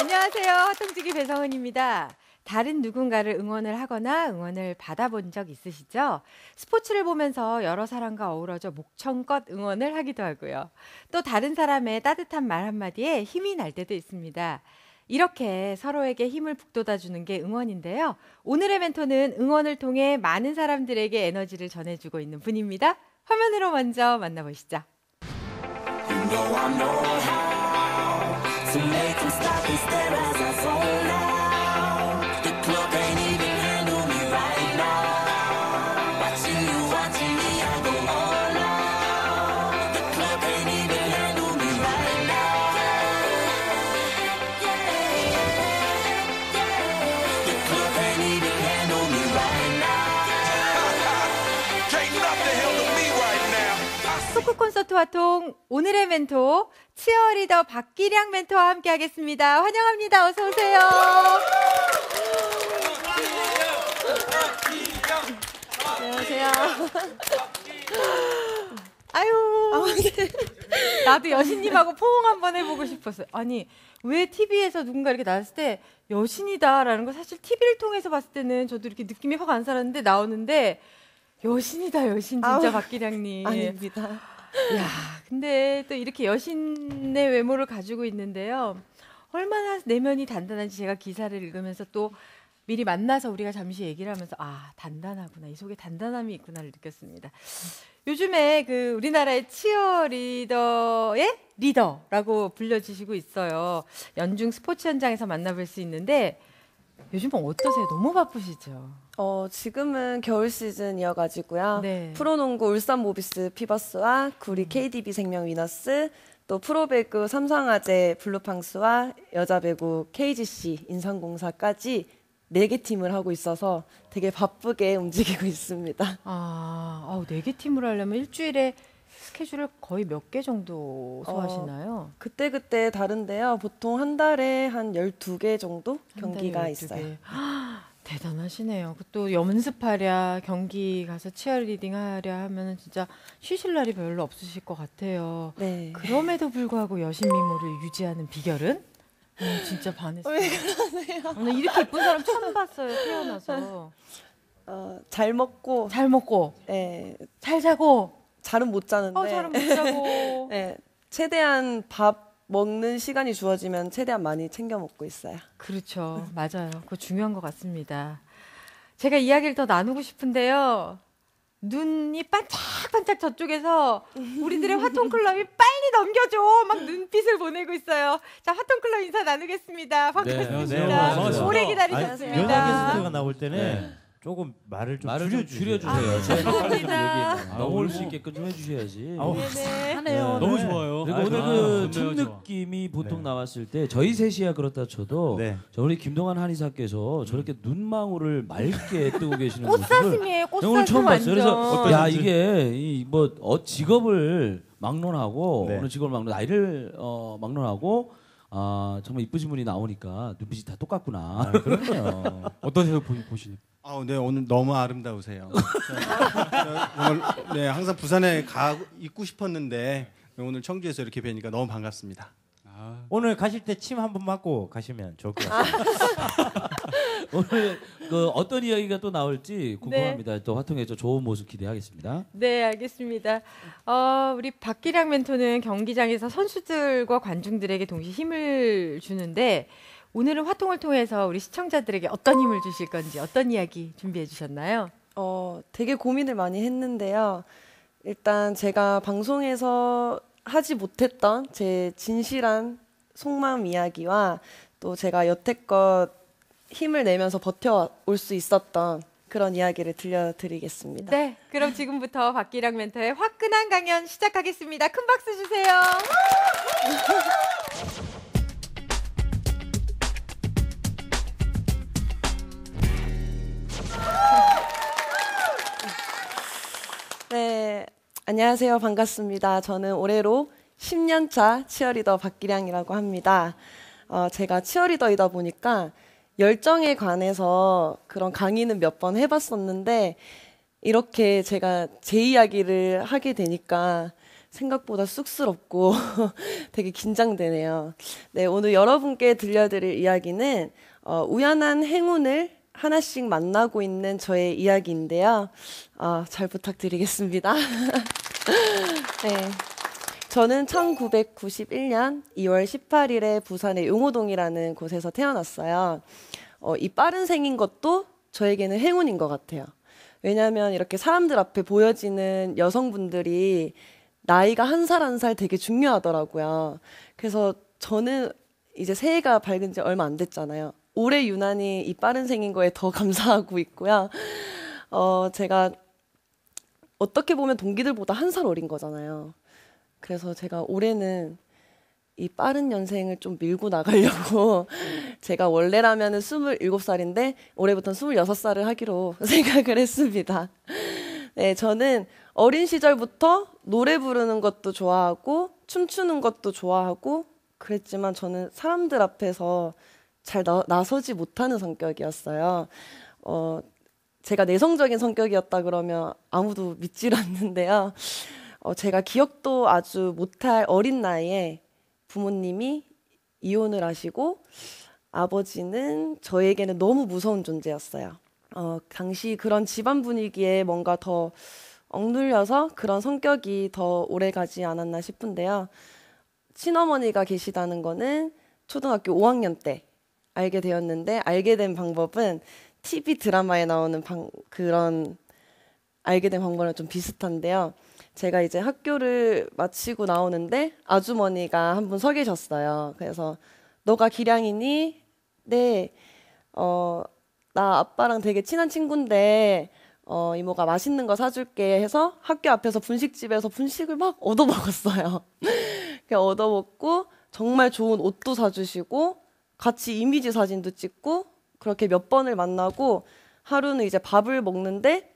안녕하세요. 화통지기 배성은입니다. 다른 누군가를 응원을 하거나 응원을 받아본 적 있으시죠? 스포츠를 보면서 여러 사람과 어우러져 목청껏 응원을 하기도 하고요. 또 다른 사람의 따뜻한 말 한마디에 힘이 날 때도 있습니다. 이렇게 서로에게 힘을 북돋아주는 게 응원인데요. 오늘의 멘토는 응원을 통해 많은 사람들에게 에너지를 전해주고 있는 분입니다. 화면으로 먼저 만나보시죠. You know 토토와통 오늘의 멘토 치어리더 박기량 멘토와 함께 하겠습니다. 환영합니다. 어서 오세요. 안녕하세요. 아유. 나도 여신님하고 포옹 한번 해보고 싶었어요. 아니, 왜 TV에서 누군가 이렇게 나왔을 때 여신이다라는 거 사실 TV를 통해서 봤을 때는 저도 이렇게 느낌이 확 안 살았는데 나오는데 여신이다 여신 진짜 아우, 박기량님 아닙니다 야, 근데 또 이렇게 여신의 외모를 가지고 있는데요. 얼마나 내면이 단단한지 제가 기사를 읽으면서 또 미리 만나서 우리가 잠시 얘기를 하면서 아 단단하구나 이 속에 단단함이 있구나를 느꼈습니다. 요즘에 그 우리나라의 치어리더의 리더라고 불려지시고 있어요. 연중 스포츠 현장에서 만나볼 수 있는데 요즘은 어떠세요? 너무 바쁘시죠? 어, 지금은 겨울 시즌이어가지고요. 네. 프로농구 울산 모비스 피버스와 구리 KDB 음. 생명 위너스, 또 프로배구 삼성아재 블루팡스와 여자배구 KGC 인삼공사까지 네 개 팀을 하고 있어서 되게 바쁘게 움직이고 있습니다. 아, 네개 팀을 하려면 일주일에 스케줄을 거의 몇 개 정도 어, 소화하시나요? 어, 그때그때 다른데요. 보통 한 달에 한 12개 정도 경기가 12개. 있어요. 대단하시네요. 그 또 연습하랴 경기 가서 치어리딩 하랴 하면 진짜 쉬실 날이 별로 없으실 것 같아요. 네. 그럼에도 불구하고 여신 미모를 유지하는 비결은? 어, 진짜 반했어요. 왜 그러세요? 오늘 아, 이렇게 예쁜 사람 처음 봤어요. 태어나서. 어, 잘 먹고 잘 먹고 네. 잘 자고 잘은 못 자는데 어, 잘은 못 자고 네. 최대한 밥 먹는 시간이 주어지면 최대한 많이 챙겨 먹고 있어요. 그렇죠. 맞아요. 그거 중요한 것 같습니다. 제가 이야기를 더 나누고 싶은데요. 눈이 반짝반짝 저쪽에서 우리들의 화통클럽이 빨리 넘겨줘 막 눈빛을 보내고 있어요. 자 화통클럽 인사 나누겠습니다. 네, 반갑습니다. 네, 네, 오래 기다리셨습니다. 연예 게스트가 나올 때는 네. 조금 말을 좀 말을 줄여주세요. 줄여합니다여 넘어올 수 있게끔 좀 해주셔야지. 아우, 하네요. 네. 너무 좋아요. 그리고 아, 오늘 아그첫 좋아. 느낌이 보통 네. 나왔을 때 저희 셋이야 그렇다 쳐도 네. 저 우리 김동환 한의사께서 저렇게 음. 눈망울을 맑게 뜨고 계시는 모습을 꽃사슴이에요. 네, 꽃사슴 처음 봤어요. 그래서 야 이게 이뭐 어, 직업을 막론하고 네. 어느 직업을 막론 나이를 어, 막론하고 아 정말 이쁘신 분이 나오니까 눈빛이 다 똑같구나. 아, 그네요 어떠세요 보, 보시니? 아, 네 오늘 너무 아름다우세요. 오늘 네 항상 부산에 가 있고 싶었는데 오늘 청주에서 이렇게 뵈니까 너무 반갑습니다. 아. 오늘 가실 때 침 한 번 맞고 가시면 좋을 것 같아요. 오늘 그 어떤 이야기가 또 나올지 궁금합니다. 네. 또 화통에서 좋은 모습 기대하겠습니다. 네, 알겠습니다. 어, 우리 박기량 멘토는 경기장에서 선수들과 관중들에게 동시에 힘을 주는데 오늘은 화통을 통해서 우리 시청자들에게 어떤 힘을 주실 건지 어떤 이야기 준비해 주셨나요? 어, 되게 고민을 많이 했는데요. 일단 제가 방송에서 하지 못했던 제 진실한 속마음 이야기와 또 제가 여태껏 힘을 내면서 버텨올 수 있었던 그런 이야기를 들려드리겠습니다. 네, 그럼 지금부터 박기량 멘토의 화끈한 강연 시작하겠습니다. 큰 박수 주세요. 네, 안녕하세요. 반갑습니다. 저는 올해로 10년차 치어리더 박기량이라고 합니다. 어, 제가 치어리더이다 보니까 열정에 관해서 그런 강의는 몇 번 해봤었는데 이렇게 제가 제 이야기를 하게 되니까 생각보다 쑥스럽고 되게 긴장되네요. 네, 오늘 여러분께 들려드릴 이야기는 어, 우연한 행운을 하나씩 만나고 있는 저의 이야기인데요. 어, 잘 부탁드리겠습니다. 네. 저는 1991년 2월 18일에 부산의 용호동이라는 곳에서 태어났어요. 어, 이 빠른 생인 것도 저에게는 행운인 것 같아요. 왜냐하면 이렇게 사람들 앞에 보여지는 여성분들이 나이가 한 살 한살 한살 되게 중요하더라고요. 그래서 저는 이제 새해가 밝은 지 얼마 안 됐잖아요. 올해 유난히 이 빠른 생인 거에 더 감사하고 있고요. 어, 제가 어떻게 보면 동기들보다 한 살 어린 거잖아요. 그래서 제가 올해는 이 빠른 연생을 좀 밀고 나가려고 제가 원래라면 27살인데 올해부터는 26살을 하기로 생각을 했습니다. 네, 저는 어린 시절부터 노래 부르는 것도 좋아하고 춤추는 것도 좋아하고 그랬지만 저는 사람들 앞에서 잘 나, 서지 못하는 성격이었어요. 어, 제가 내성적인 성격이었다 그러면 아무도 믿질 않는데요. 어, 제가 기억도 아주 못할 어린 나이에 부모님이 이혼을 하시고 아버지는 저에게는 너무 무서운 존재였어요. 어, 당시 그런 집안 분위기에 뭔가 더 억눌려서 그런 성격이 더 오래 가지 않았나 싶은데요. 친어머니가 계시다는 거는 초등학교 5학년 때 알게 되었는데 알게 된 방법은 TV 드라마에 나오는 방, 그런 알게 된 방법이랑 좀 비슷한데요. 제가 이제 학교를 마치고 나오는데 아주머니가 한 분 서 계셨어요. 그래서 너가 기량이니? 네. 어, 나 아빠랑 되게 친한 친구인데 어, 이모가 맛있는 거 사줄게 해서 학교 앞에서 분식집에서 분식을 막 얻어먹었어요. 얻어먹고 정말 좋은 옷도 사주시고 같이 이미지 사진도 찍고 그렇게 몇 번을 만나고 하루는 이제 밥을 먹는데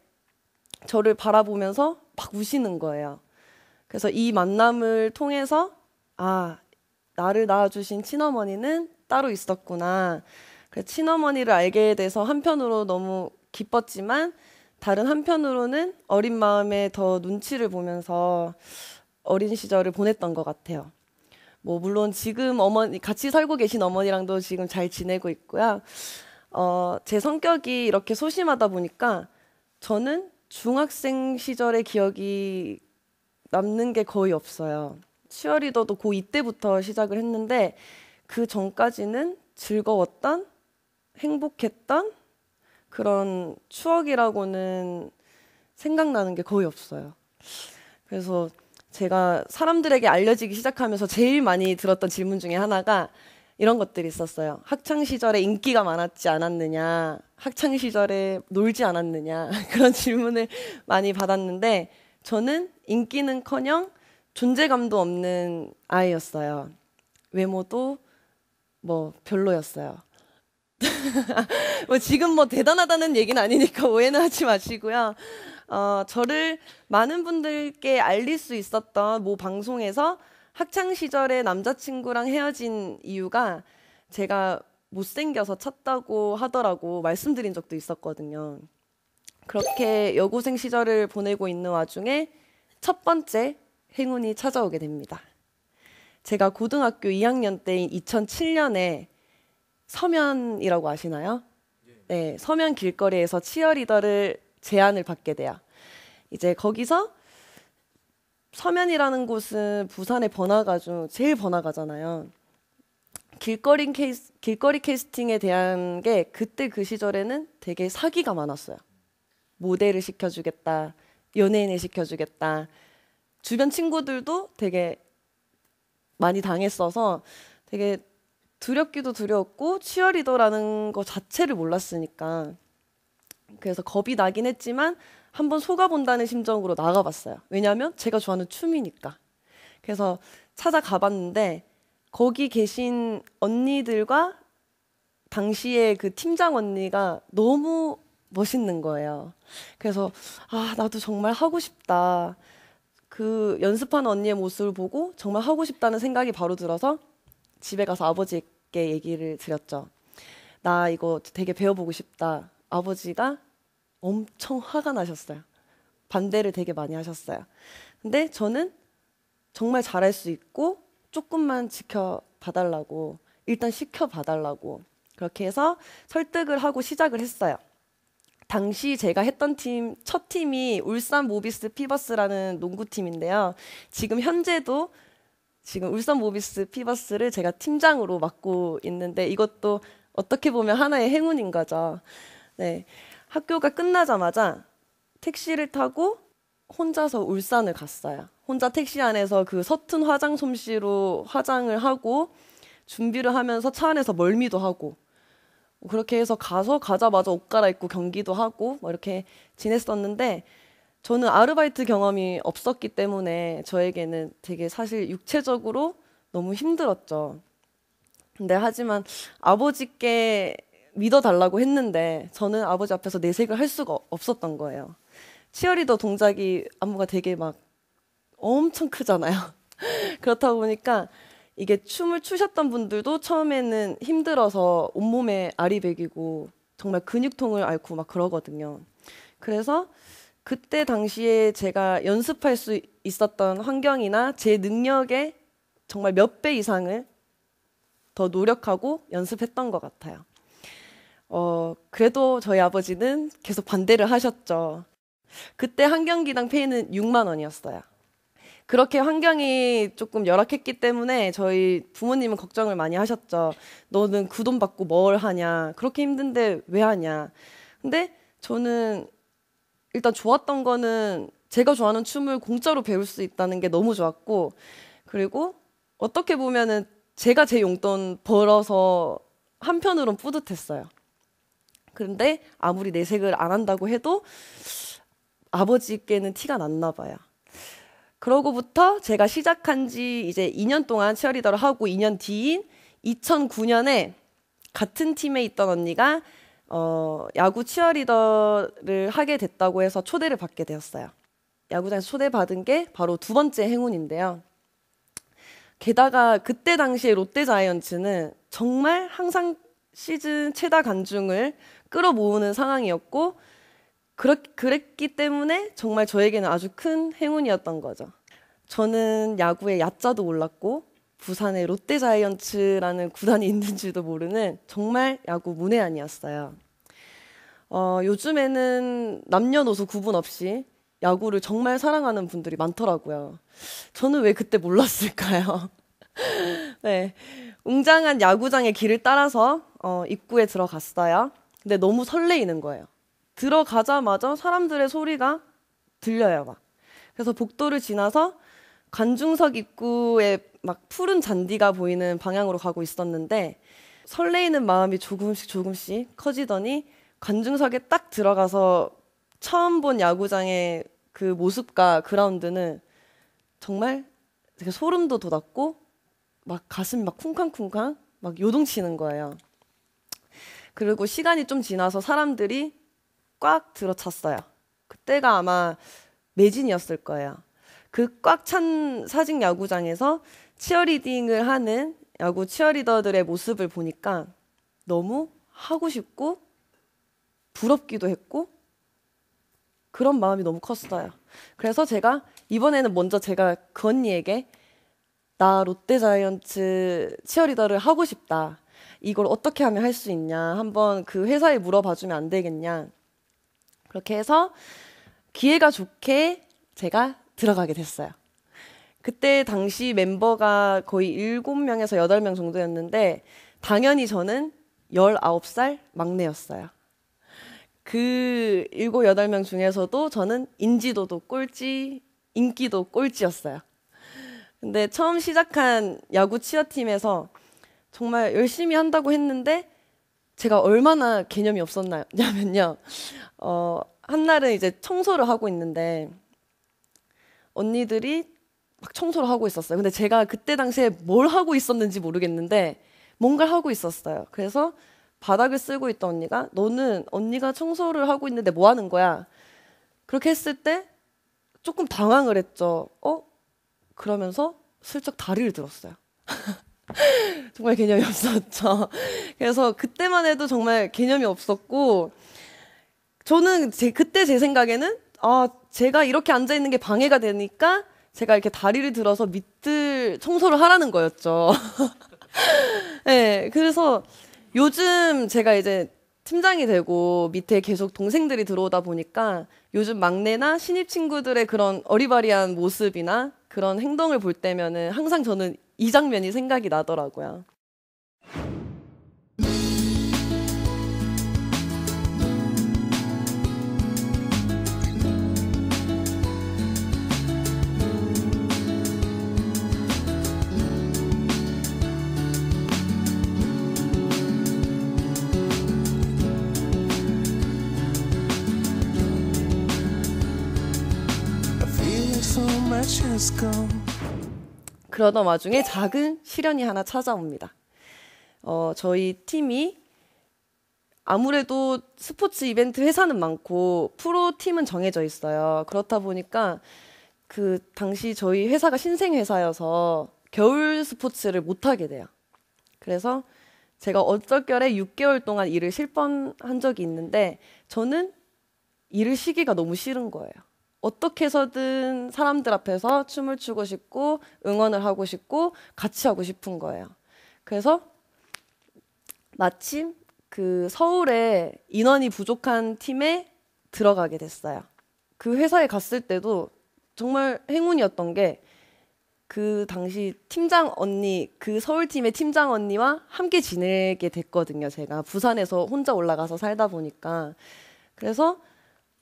저를 바라보면서 막 우시는 거예요. 그래서 이 만남을 통해서 아 나를 낳아주신 친어머니는 따로 있었구나. 그 친어머니를 알게 돼서 한편으로 너무 기뻤지만 다른 한편으로는 어린 마음에 더 눈치를 보면서 어린 시절을 보냈던 것 같아요. 뭐 물론 지금 어머니 같이 살고 계신 어머니랑도 지금 잘 지내고 있고요. 어, 제 성격이 이렇게 소심하다 보니까 저는 중학생 시절의 기억이 남는 게 거의 없어요. 치어리더도 고2 때부터 시작을 했는데 그 전까지는 즐거웠던, 행복했던 그런 추억이라고는 생각나는 게 거의 없어요. 그래서 제가 사람들에게 알려지기 시작하면서 제일 많이 들었던 질문 중에 하나가 이런 것들이 있었어요. 학창 시절에 인기가 많았지 않았느냐, 학창 시절에 놀지 않았느냐 그런 질문을 많이 받았는데 저는 인기는커녕 존재감도 없는 아이였어요. 외모도 뭐 별로였어요. 뭐 지금 뭐 대단하다는 얘기는 아니니까 오해는 하지 마시고요. 어, 저를 많은 분들께 알릴 수 있었던 모 방송에서 학창 시절에 남자친구랑 헤어진 이유가 제가 못생겨서 찼다고 하더라고 말씀드린 적도 있었거든요. 그렇게 여고생 시절을 보내고 있는 와중에 첫 번째 행운이 찾아오게 됩니다. 제가 고등학교 2학년 때인 2007년에 서면이라고 아시나요? 네, 서면 길거리에서 치어리더를 제안을 받게 돼요. 이제 거기서 서면이라는 곳은 부산의 번화가 중 제일 번화가잖아요. 길거리 케이스 길거리 캐스팅에 대한 게 그때 그 시절에는 되게 사기가 많았어요. 모델을 시켜주겠다, 연예인을 시켜주겠다. 주변 친구들도 되게 많이 당했어서 되게 두렵기도 두려웠고 치어리더라는 것 자체를 몰랐으니까 그래서 겁이 나긴 했지만 한번 속아본다는 심정으로 나가봤어요. 왜냐하면 제가 좋아하는 춤이니까. 그래서 찾아가봤는데 거기 계신 언니들과 당시에 그 팀장 언니가 너무 멋있는 거예요. 그래서 아 나도 정말 하고 싶다. 그 연습한 언니의 모습을 보고 정말 하고 싶다는 생각이 바로 들어서 집에 가서 아버지께 얘기를 드렸죠. 나 이거 되게 배워보고 싶다. 아버지가 엄청 화가 나셨어요. 반대를 되게 많이 하셨어요. 근데 저는 정말 잘할 수 있고 조금만 지켜봐달라고 일단 시켜봐달라고 그렇게 해서 설득을 하고 시작을 했어요. 당시 제가 했던 팀, 첫 팀이 울산 모비스 피버스라는 농구팀인데요. 지금 현재도 지금 울산 모비스 피버스를 제가 팀장으로 맡고 있는데 이것도 어떻게 보면 하나의 행운인 거죠. 네. 학교가 끝나자마자 택시를 타고 혼자서 울산을 갔어요. 혼자 택시 안에서 그 서툰 화장 솜씨로 화장을 하고 준비를 하면서 차 안에서 멀미도 하고 그렇게 해서 가서 가자마자 옷 갈아입고 경기도 하고 뭐 이렇게 지냈었는데 저는 아르바이트 경험이 없었기 때문에 저에게는 되게 사실 육체적으로 너무 힘들었죠. 근데 하지만 아버지께 믿어달라고 했는데 저는 아버지 앞에서 내색을 할 수가 없었던 거예요. 치어리더 동작이 안무가 되게 막 엄청 크잖아요. 그렇다 보니까 이게 춤을 추셨던 분들도 처음에는 힘들어서 온몸에 알이 배기고 정말 근육통을 앓고 막 그러거든요. 그래서 그때 당시에 제가 연습할 수 있었던 환경이나 제 능력에 정말 몇 배 이상을 더 노력하고 연습했던 것 같아요. 어, 그래도 저희 아버지는 계속 반대를 하셨죠. 그때 환 경기당 페이는 6만 원이었어요. 그렇게 환경이 조금 열악했기 때문에 저희 부모님은 걱정을 많이 하셨죠. 너는 그 돈 받고 뭘 하냐. 그렇게 힘든데 왜 하냐. 근데 저는 일단 좋았던 거는 제가 좋아하는 춤을 공짜로 배울 수 있다는 게 너무 좋았고 그리고 어떻게 보면은 제가 제 용돈 벌어서 한편으론 뿌듯했어요. 그런데 아무리 내색을 안 한다고 해도 아버지께는 티가 났나 봐요. 그러고부터 제가 시작한 지 이제 2년 동안 치어리더를 하고 2년 뒤인 2009년에 같은 팀에 있던 언니가 어, 야구 치어리더를 하게 됐다고 해서 초대를 받게 되었어요. 야구장에서 초대받은 게 바로 두 번째 행운인데요. 게다가 그때 당시에 롯데 자이언츠는 정말 항상 시즌 최다 관중을 끌어모으는 상황이었고 그렇, 그랬기 때문에 정말 저에게는 아주 큰 행운이었던 거죠. 저는 야구에 야자도 몰랐고 부산에 롯데자이언츠라는 구단이 있는지도 모르는 정말 야구 문외한이었어요. 어, 요즘에는 남녀노소 구분 없이 야구를 정말 사랑하는 분들이 많더라고요. 저는 왜 그때 몰랐을까요? 네. 웅장한 야구장의 길을 따라서 어, 입구에 들어갔어요. 근데 너무 설레이는 거예요. 들어가자마자 사람들의 소리가 들려요, 막. 그래서 복도를 지나서 관중석 입구에 막 푸른 잔디가 보이는 방향으로 가고 있었는데 설레이는 마음이 조금씩 조금씩 커지더니 관중석에 딱 들어가서 처음 본 야구장의 그 모습과 그라운드는 정말 되게 소름도 돋았고 막 가슴이 막 쿵쾅쿵쾅 막 요동치는 거예요. 그리고 시간이 좀 지나서 사람들이 꽉 들어찼어요. 그때가 아마 매진이었을 거예요. 그 꽉 찬 사직 야구장에서 치어리딩을 하는 야구 치어리더들의 모습을 보니까 너무 하고 싶고 부럽기도 했고 그런 마음이 너무 컸어요. 그래서 제가 이번에는 먼저 제가 그 언니에게 나 롯데자이언츠 치어리더를 하고 싶다. 이걸 어떻게 하면 할 수 있냐 한번 그 회사에 물어봐 주면 안 되겠냐 그렇게 해서 기회가 좋게 제가 들어가게 됐어요. 그때 당시 멤버가 거의 7명에서 8명 정도였는데 당연히 저는 19살 막내였어요. 그 7, 8명 중에서도 저는 인지도도 꼴찌, 인기도 꼴찌였어요. 근데 처음 시작한 야구 치어팀에서 정말 열심히 한다고 했는데 제가 얼마나 개념이 없었냐면요. 어, 한날은 이제 청소를 하고 있는데 언니들이 막 청소를 하고 있었어요. 근데 제가 그때 당시에 뭘 하고 있었는지 모르겠는데 뭔가를 하고 있었어요. 그래서 바닥을 쓰고 있던 언니가 너는 언니가 청소를 하고 있는데 뭐 하는 거야? 그렇게 했을 때 조금 당황을 했죠. 어? 그러면서 슬쩍 다리를 들었어요. 정말 개념이 없었죠. 그래서 그때만 해도 정말 개념이 없었고, 저는 제, 그때 제 생각에는, 아, 제가 이렇게 앉아있는 게 방해가 되니까, 제가 이렇게 다리를 들어서 밑을 청소를 하라는 거였죠. 네, 그래서 요즘 제가 이제 팀장이 되고 밑에 계속 동생들이 들어오다 보니까 요즘 막내나 신입 친구들의 그런 어리바리한 모습이나 그런 행동을 볼 때면은 항상 저는 이 장면이 생각이 나더라고요. m 그러던 와중에 작은 시련이 하나 찾아옵니다. 어, 저희 팀이 아무래도 스포츠 이벤트 회사는 많고 프로 팀은 정해져 있어요. 그렇다 보니까 그 당시 저희 회사가 신생 회사여서 겨울 스포츠를 못 하게 돼요. 그래서 제가 어쩔결에 6개월 동안 일을 실뻔한 적이 있는데 저는 일을 쉬기가 너무 싫은 거예요. 어떻게 해서든 사람들 앞에서 춤을 추고 싶고 응원을 하고 싶고 같이 하고 싶은 거예요. 그래서 마침 그 서울에 인원이 부족한 팀에 들어가게 됐어요. 그 회사에 갔을 때도 정말 행운이었던 게 그 당시 팀장 언니, 그 서울팀의 팀장 언니와 함께 지내게 됐거든요, 제가. 부산에서 혼자 올라가서 살다 보니까. 그래서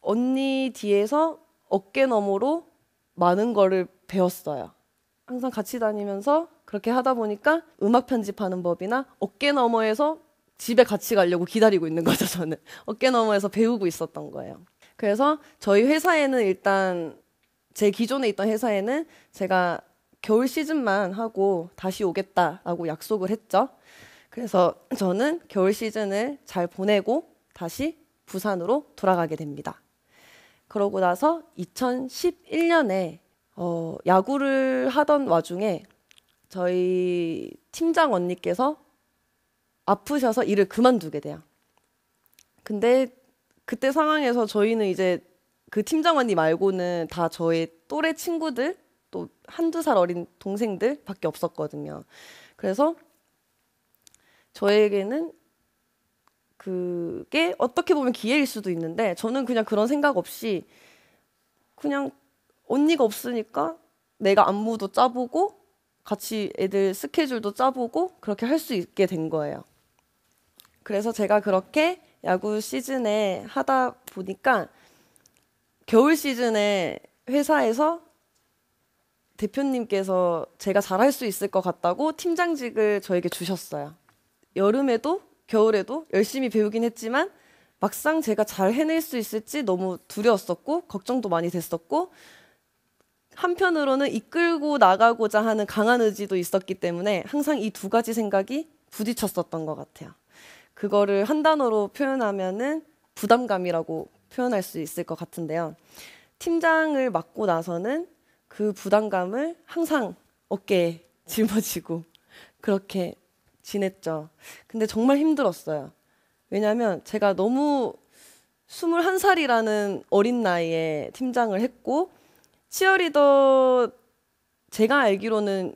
언니 뒤에서 어깨 너머로 많은 거를 배웠어요. 항상 같이 다니면서 그렇게 하다 보니까 음악 편집하는 법이나 어깨 너머에서 집에 같이 가려고 기다리고 있는 거죠, 저는. 어깨 너머에서 배우고 있었던 거예요. 그래서 저희 회사에는 일단 제 기존에 있던 회사에는 제가 겨울 시즌만 하고 다시 오겠다라고 약속을 했죠. 그래서 저는 겨울 시즌을 잘 보내고 다시 부산으로 돌아가게 됩니다. 그러고 나서 2011년에 어, 야구를 하던 와중에 저희 팀장 언니께서 아프셔서 일을 그만두게 돼요. 근데 그때 상황에서 저희는 이제 그 팀장 언니 말고는 다 저의 또래 친구들 또 한두 살 어린 동생들밖에 없었거든요. 그래서 저에게는 그게 어떻게 보면 기회일 수도 있는데 저는 그냥 그런 생각 없이 그냥 언니가 없으니까 내가 안무도 짜보고 같이 애들 스케줄도 짜보고 그렇게 할 수 있게 된 거예요. 그래서 제가 그렇게 야구 시즌에 하다 보니까 겨울 시즌에 회사에서 대표님께서 제가 잘할 수 있을 것 같다고 팀장직을 저에게 주셨어요. 여름에도 겨울에도 열심히 배우긴 했지만 막상 제가 잘 해낼 수 있을지 너무 두려웠었고 걱정도 많이 됐었고 한편으로는 이끌고 나가고자 하는 강한 의지도 있었기 때문에 항상 이 두 가지 생각이 부딪혔었던 것 같아요. 그거를 한 단어로 표현하면은 부담감이라고 표현할 수 있을 것 같은데요. 팀장을 맡고 나서는 그 부담감을 항상 어깨에 짊어지고 그렇게 지냈죠. 근데 정말 힘들었어요. 왜냐하면 제가 너무 21살이라는 어린 나이에 팀장을 했고 치어리더 제가 알기로는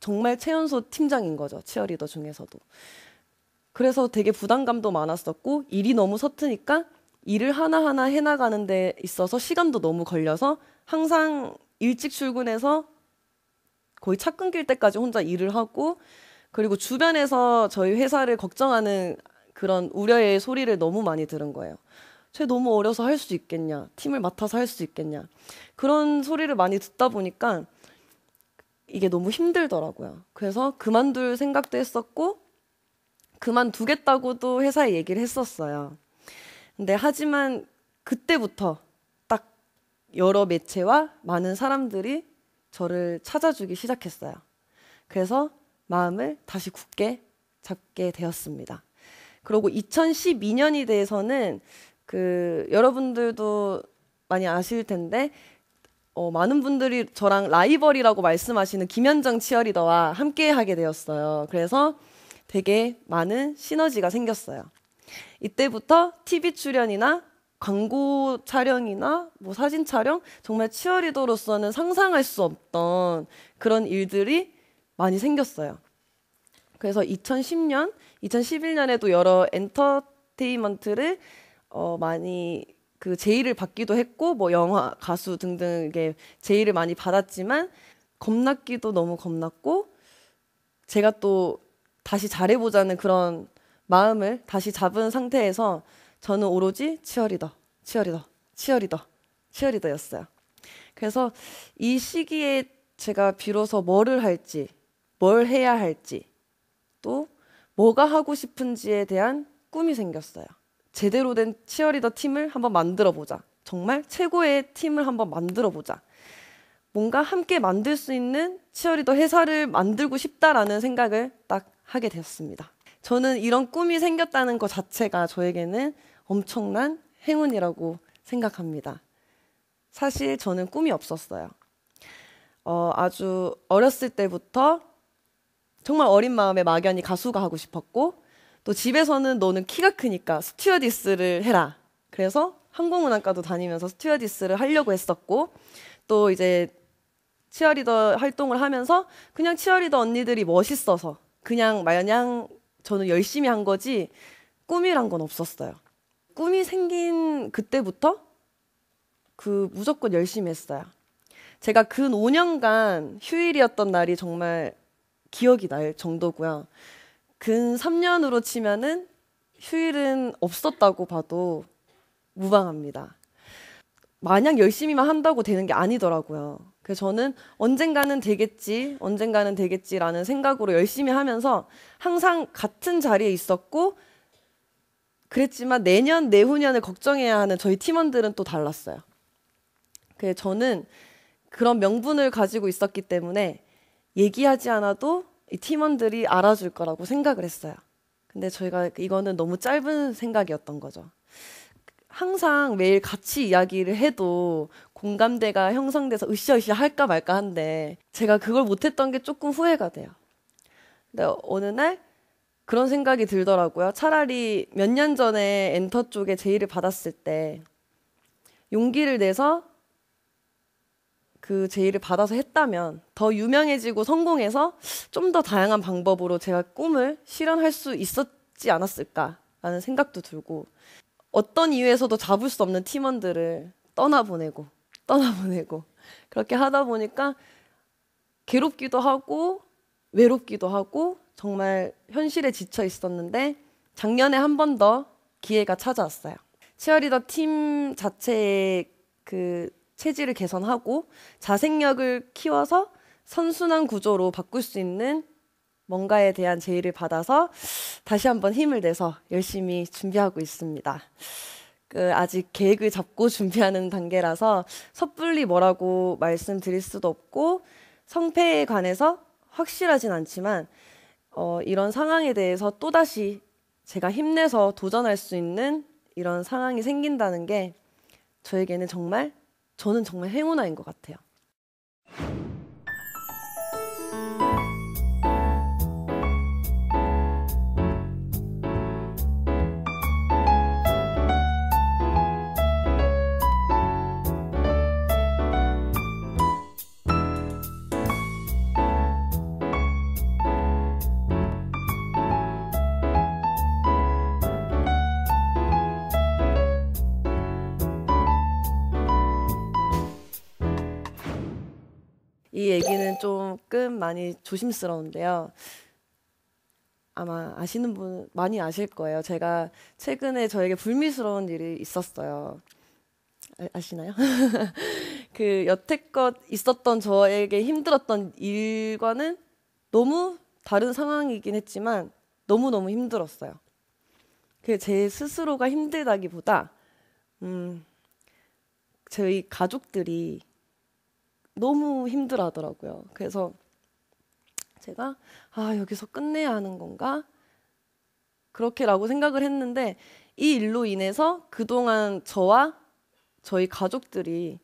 정말 최연소 팀장인 거죠. 치어리더 중에서도. 그래서 되게 부담감도 많았었고 일이 너무 서트니까 일을 하나하나 해나가는 데 있어서 시간도 너무 걸려서 항상 일찍 출근해서 거의 차 끊길 때까지 혼자 일을 하고 그리고 주변에서 저희 회사를 걱정하는 그런 우려의 소리를 너무 많이 들은 거예요. 쟤 너무 어려서 할 수 있겠냐? 팀을 맡아서 할 수 있겠냐? 그런 소리를 많이 듣다 보니까 이게 너무 힘들더라고요. 그래서 그만둘 생각도 했었고, 그만두겠다고도 회사에 얘기를 했었어요. 근데 하지만 그때부터 딱 여러 매체와 많은 사람들이 저를 찾아주기 시작했어요. 그래서 마음을 다시 굳게 잡게 되었습니다. 그리고 2012년이 대서는그 여러분들도 많이 아실 텐데 어, 많은 분들이 저랑 라이벌이라고 말씀하시는 김현정 치어리더와 함께 하게 되었어요. 그래서 되게 많은 시너지가 생겼어요. 이때부터 TV 출연이나 광고 촬영이나 뭐 사진 촬영 정말 치어리더로서는 상상할 수 없던 그런 일들이 많이 생겼어요. 그래서 2010년, 2011년에도 여러 엔터테인먼트를 어, 많이 그 제의를 받기도 했고 뭐 영화, 가수 등등의 제의를 많이 받았지만 겁났기도 너무 겁났고 제가 또 다시 잘해보자는 그런 마음을 다시 잡은 상태에서 저는 오로지 치어리더, 치어리더, 치어리더, 치어리더였어요. 그래서 이 시기에 제가 비로소 뭐를 할지 뭘 해야 할지 또 뭐가 하고 싶은지에 대한 꿈이 생겼어요. 제대로 된 치어리더 팀을 한번 만들어 보자. 정말 최고의 팀을 한번 만들어 보자. 뭔가 함께 만들 수 있는 치어리더 회사를 만들고 싶다라는 생각을 딱 하게 되었습니다. 저는 이런 꿈이 생겼다는 것 자체가 저에게는 엄청난 행운이라고 생각합니다. 사실 저는 꿈이 없었어요. 어, 아주 어렸을 때부터 정말 어린 마음에 막연히 가수가 하고 싶었고 또 집에서는 너는 키가 크니까 스튜어디스를 해라. 그래서 항공운항과도 다니면서 스튜어디스를 하려고 했었고 또 이제 치어리더 활동을 하면서 그냥 치어리더 언니들이 멋있어서 그냥 마냥 저는 열심히 한 거지 꿈이란 건 없었어요. 꿈이 생긴 그때부터 그 무조건 열심히 했어요. 제가 근 그 5년간 휴일이었던 날이 정말 기억이 날 정도고요. 근 3년으로 치면은 휴일은 없었다고 봐도 무방합니다. 마냥 열심히만 한다고 되는 게 아니더라고요. 그래서 저는 언젠가는 되겠지, 언젠가는 되겠지라는 생각으로 열심히 하면서 항상 같은 자리에 있었고, 그랬지만 내년, 내후년을 걱정해야 하는 저희 팀원들은 또 달랐어요. 그래서 저는 그런 명분을 가지고 있었기 때문에 얘기하지 않아도 이 팀원들이 알아줄 거라고 생각을 했어요. 근데 저희가 이거는 너무 짧은 생각이었던 거죠. 항상 매일 같이 이야기를 해도 공감대가 형성돼서 으쌰으쌰 할까 말까 한데 제가 그걸 못했던 게 조금 후회가 돼요. 근데 어느 날 그런 생각이 들더라고요. 차라리 몇 년 전에 엔터 쪽에 제의를 받았을 때 용기를 내서 그 제의를 받아서 했다면 더 유명해지고 성공해서 좀 더 다양한 방법으로 제가 꿈을 실현할 수 있었지 않았을까라는 생각도 들고 어떤 이유에서도 잡을 수 없는 팀원들을 떠나보내고 떠나보내고 그렇게 하다 보니까 괴롭기도 하고 외롭기도 하고 정말 현실에 지쳐 있었는데 작년에 한 번 더 기회가 찾아왔어요. 치어리더 팀 자체의 그 체질을 개선하고 자생력을 키워서 선순환 구조로 바꿀 수 있는 뭔가에 대한 제의를 받아서 다시 한번 힘을 내서 열심히 준비하고 있습니다. 그 아직 계획을 잡고 준비하는 단계라서 섣불리 뭐라고 말씀드릴 수도 없고 성패에 관해서 확실하진 않지만 어, 이런 상황에 대해서 또다시 제가 힘내서 도전할 수 있는 이런 상황이 생긴다는 게 저에게는 정말 저는 정말 행운아인 것 같아요. 이 얘기는 조금 많이 조심스러운데요. 아마 아시는 분 많이 아실 거예요. 제가 최근에 저에게 불미스러운 일이 있었어요. 아, 시나요그 여태껏 있었던 저에게 힘들었던 일과는 너무 다른 상황이긴 했지만 너무너무 힘들었어요. 그 제 스스로가 힘들다기보다 음, 저희 가족들이 너무 힘들어하더라고요. 그래서 제가 아 여기서 끝내야 하는 건가 그렇게라고 생각을 했는데 이 일로 인해서 그동안 저와 저희 가족들이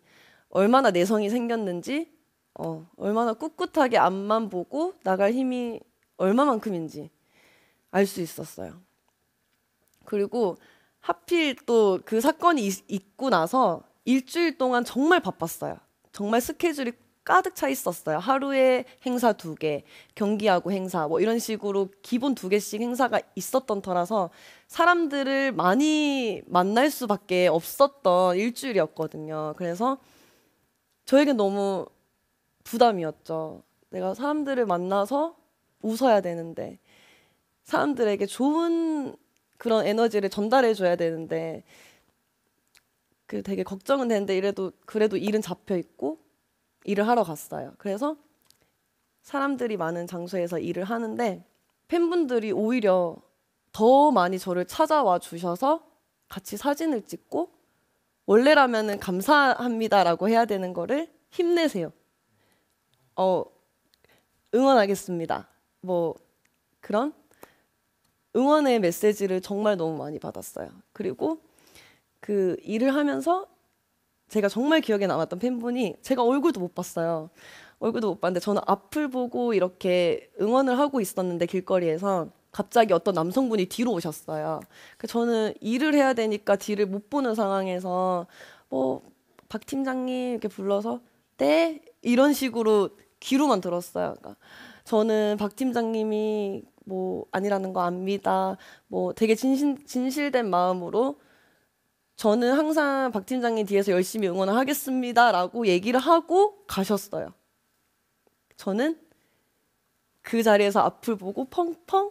얼마나 내성이 생겼는지 어, 얼마나 꿋꿋하게 앞만 보고 나갈 힘이 얼마만큼인지 알 수 있었어요. 그리고 하필 또 그 사건이 있, 있고 나서 일주일 동안 정말 바빴어요. 정말 스케줄이 가득 차 있었어요. 하루에 행사 두 개, 경기하고 행사, 뭐 이런 식으로 기본 두 개씩 행사가 있었던 터라서 사람들을 많이 만날 수밖에 없었던 일주일이었거든요. 그래서 저에게 너무 부담이었죠. 내가 사람들을 만나서 웃어야 되는데, 사람들에게 좋은 그런 에너지를 전달해줘야 되는데, 그 되게 걱정은 되는데 이래도 그래도 일은 잡혀 있고 일을 하러 갔어요. 그래서 사람들이 많은 장소에서 일을 하는데 팬분들이 오히려 더 많이 저를 찾아와 주셔서 같이 사진을 찍고 원래라면은 감사합니다라고 해야 되는 거를 힘내세요. 어 응원하겠습니다. 뭐 그런 응원의 메시지를 정말 너무 많이 받았어요. 그리고 그 일을 하면서 제가 정말 기억에 남았던 팬분이 제가 얼굴도 못 봤어요. 얼굴도 못 봤는데 저는 앞을 보고 이렇게 응원을 하고 있었는데 길거리에서 갑자기 어떤 남성분이 뒤로 오셨어요. 그 저는 일을 해야 되니까 뒤를 못 보는 상황에서 뭐 박 팀장님 이렇게 불러서 네 이런 식으로 귀로만 들었어요. 그러니까 저는 박 팀장님이 뭐 아니라는 거 압니다. 뭐 되게 진신 진실된 마음으로 저는 항상 박 팀장님 뒤에서 열심히 응원을 하겠습니다라고 얘기를 하고 가셨어요. 저는 그 자리에서 앞을 보고 펑펑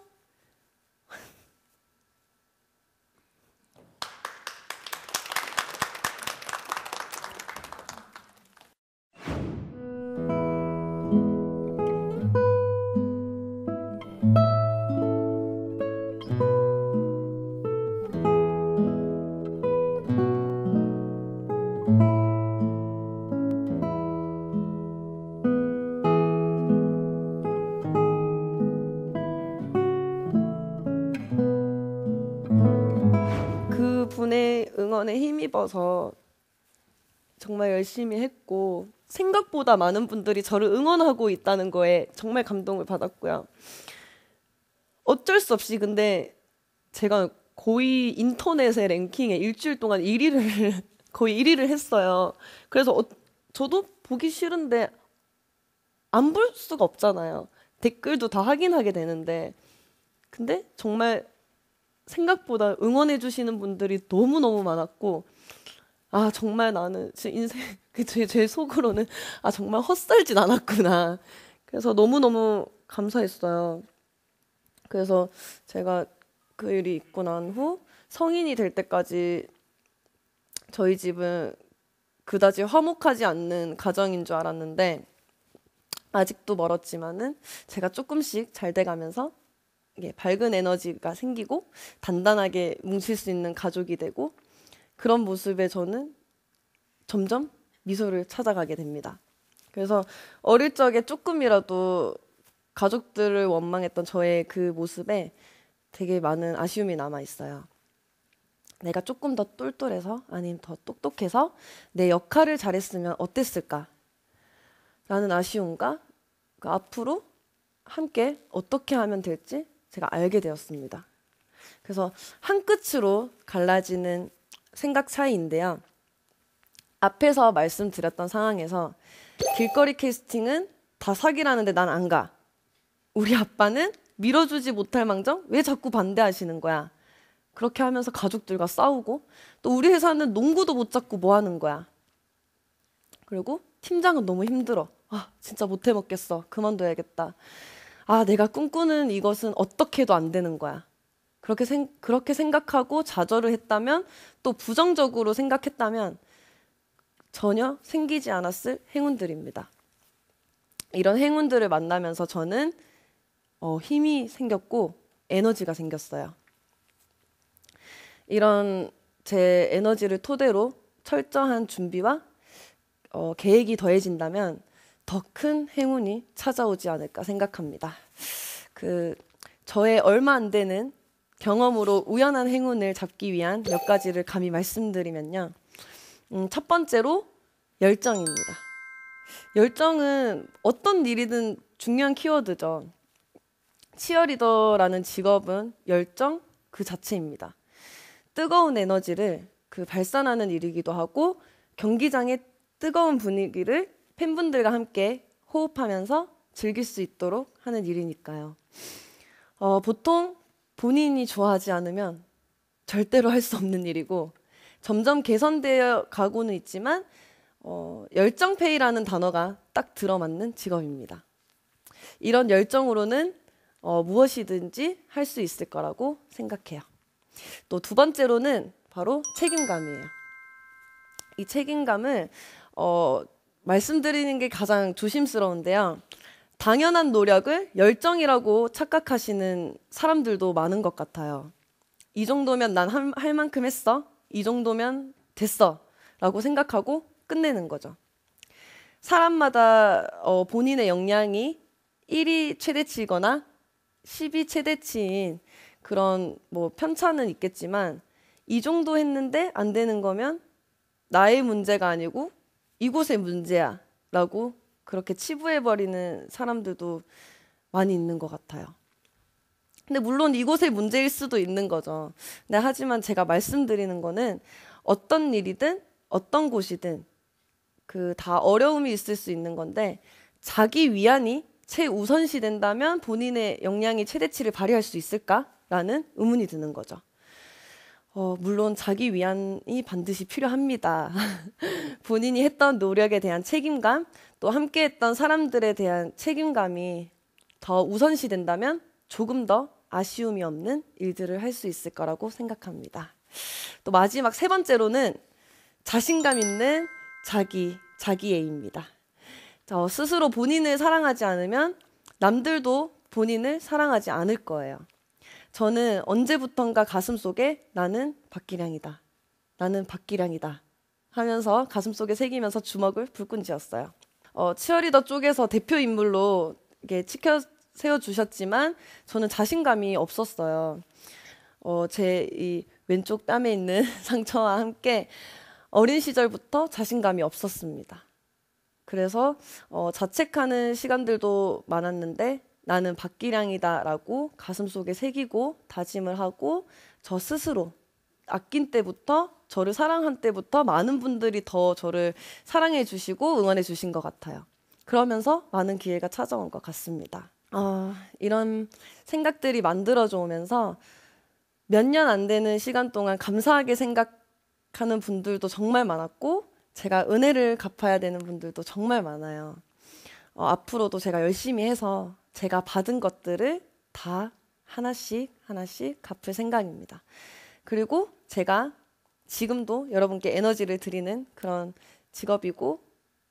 끄집어서 정말 열심히 했고 생각보다 많은 분들이 저를 응원하고 있다는 거에 정말 감동을 받았고요. 어쩔 수 없이 근데 제가 거의 인터넷의 랭킹에 일주일 동안 1위를 거의 1위를 했어요. 그래서 어, 저도 보기 싫은데 안 볼 수가 없잖아요. 댓글도 다 확인하게 되는데 근데 정말 생각보다 응원해 주시는 분들이 너무너무 많았고 아 정말 나는 제 인생 그 제, 제 속으로는 아 정말 헛살진 않았구나 그래서 너무너무 감사했어요 그래서 제가 그 일이 있고 난 후 성인이 될 때까지 저희 집은 그다지 화목하지 않는 가정인 줄 알았는데 아직도 멀었지만은 제가 조금씩 잘 돼가면서 밝은 에너지가 생기고 단단하게 뭉칠 수 있는 가족이 되고 그런 모습에 저는 점점 미소를 찾아가게 됩니다. 그래서 어릴 적에 조금이라도 가족들을 원망했던 저의 그 모습에 되게 많은 아쉬움이 남아 있어요. 내가 조금 더 똘똘해서 아니면 더 똑똑해서 내 역할을 잘했으면 어땠을까? 라는 아쉬움과 그 앞으로 함께 어떻게 하면 될지 제가 알게 되었습니다. 그래서 한 끝으로 갈라지는 생각 차이인데요. 앞에서 말씀드렸던 상황에서 길거리 캐스팅은 다 사기라는데 난 안 가. 우리 아빠는 밀어주지 못할 망정 왜 자꾸 반대하시는 거야. 그렇게 하면서 가족들과 싸우고 또 우리 회사는 농구도 못 잡고 뭐 하는 거야. 그리고 팀장은 너무 힘들어. 아, 진짜 못 해먹겠어. 그만둬야겠다. 아, 내가 꿈꾸는 이것은 어떻게 해도 안 되는 거야. 그렇게 생, 그렇게 생각하고 좌절을 했다면 또 부정적으로 생각했다면 전혀 생기지 않았을 행운들입니다. 이런 행운들을 만나면서 저는 어, 힘이 생겼고 에너지가 생겼어요. 이런 제 에너지를 토대로 철저한 준비와 어, 계획이 더해진다면 더 큰 행운이 찾아오지 않을까 생각합니다. 그 저의 얼마 안 되는 경험으로 우연한 행운을 잡기 위한 몇 가지를 감히 말씀드리면요. 음, 첫 번째로 열정입니다. 열정은 어떤 일이든 중요한 키워드죠. 치어리더라는 직업은 열정 그 자체입니다. 뜨거운 에너지를 그 발산하는 일이기도 하고 경기장의 뜨거운 분위기를 팬분들과 함께 호흡하면서 즐길 수 있도록 하는 일이니까요. 어, 보통 본인이 좋아하지 않으면 절대로 할 수 없는 일이고 점점 개선되어 가고는 있지만 어, 열정페이라는 단어가 딱 들어맞는 직업입니다. 이런 열정으로는 어, 무엇이든지 할 수 있을 거라고 생각해요. 또 두 번째로는 바로 책임감이에요. 이 책임감을 어, 말씀드리는 게 가장 조심스러운데요. 당연한 노력을 열정이라고 착각하시는 사람들도 많은 것 같아요. 이 정도면 난 할 만큼 했어. 이 정도면 됐어. 라고 생각하고 끝내는 거죠. 사람마다 어, 본인의 역량이 1이 최대치이거나 10이 최대치인 그런 뭐 편차는 있겠지만 이 정도 했는데 안 되는 거면 나의 문제가 아니고 이곳의 문제야 라고 그렇게 치부해버리는 사람들도 많이 있는 것 같아요. 근데 물론 이곳의 문제일 수도 있는 거죠. 근데 하지만 제가 말씀드리는 거는 어떤 일이든 어떤 곳이든 그 다 어려움이 있을 수 있는 건데 자기 위안이 최우선시 된다면 본인의 역량이 최대치를 발휘할 수 있을까라는 의문이 드는 거죠. 어, 물론 자기 위안이 반드시 필요합니다. 본인이 했던 노력에 대한 책임감, 또 함께 했던 사람들에 대한 책임감이 더 우선시 된다면 조금 더 아쉬움이 없는 일들을 할 수 있을 거라고 생각합니다. 또 마지막 세 번째로는 자신감 있는 자기, 자기애입니다. 저 스스로 본인을 사랑하지 않으면 남들도 본인을 사랑하지 않을 거예요. 저는 언제부턴가 가슴 속에 나는 박기량이다. 나는 박기량이다. 하면서 가슴 속에 새기면서 주먹을 불끈 쥐었어요. 어, 치어리더 쪽에서 대표 인물로 이렇게 치켜 세워 주셨지만 저는 자신감이 없었어요. 어, 제이 왼쪽 땀에 있는 상처와 함께 어린 시절부터 자신감이 없었습니다. 그래서 어, 자책하는 시간들도 많았는데 나는 박기량이다라고 가슴 속에 새기고 다짐을 하고 저 스스로 아낀 때부터 저를 사랑한 때부터 많은 분들이 더 저를 사랑해 주시고 응원해 주신 것 같아요. 그러면서 많은 기회가 찾아온 것 같습니다. 아, 이런 생각들이 만들어져 오면서 몇 년 안 되는 시간 동안 감사하게 생각하는 분들도 정말 많았고 제가 은혜를 갚아야 되는 분들도 정말 많아요. 어, 앞으로도 제가 열심히 해서 제가 받은 것들을 다 하나씩 하나씩 갚을 생각입니다. 그리고 제가 지금도 여러분께 에너지를 드리는 그런 직업이고